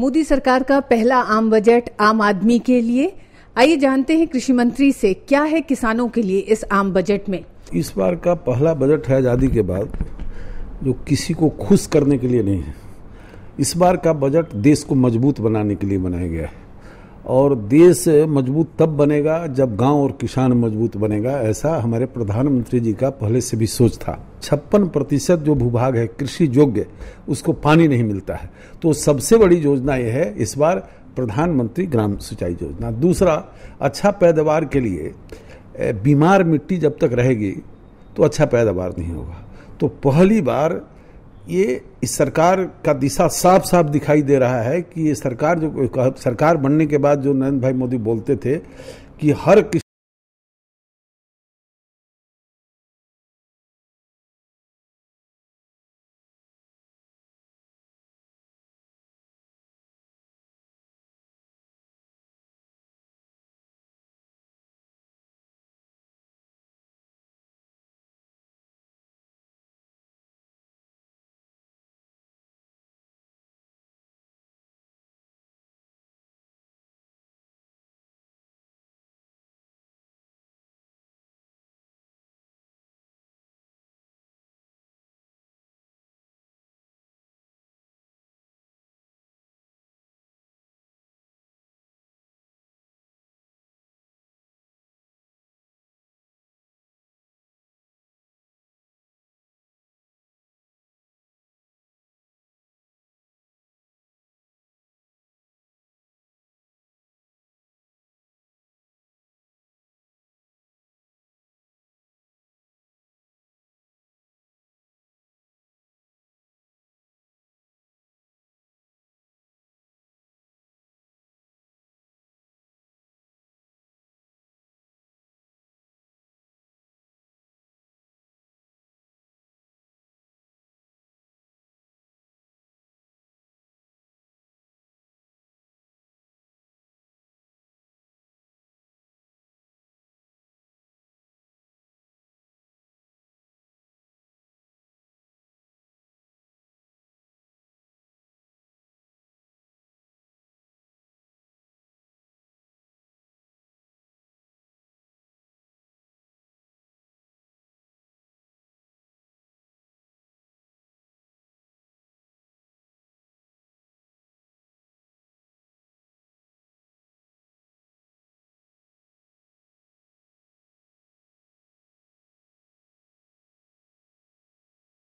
मोदी सरकार का पहला आम बजट आम आदमी के लिए आइए जानते हैं कृषि मंत्री से क्या है किसानों के लिए इस आम बजट में इस बार का पहला बजट है आज़ादी के बाद जो किसी को खुश करने के लिए नहीं है इस बार का बजट देश को मजबूत बनाने के लिए बनाया गया है और देश मजबूत तब बनेगा जब गांव और किसान मजबूत बनेगा ऐसा हमारे प्रधानमंत्री जी का पहले से भी सोच था छप्पन प्रतिशत जो भूभाग है कृषि योग्य उसको पानी नहीं मिलता है तो सबसे बड़ी योजना यह है इस बार प्रधानमंत्री ग्राम सिंचाई योजना दूसरा अच्छा पैदावार के लिए बीमार मिट्टी जब तक रहेगी तो अच्छा पैदावार नहीं होगा तो पहली बार ये इस सरकार का दिशा साफ साफ दिखाई दे रहा है कि ये सरकार जो सरकार बनने के बाद जो नरेंद्र भाई मोदी बोलते थे कि हर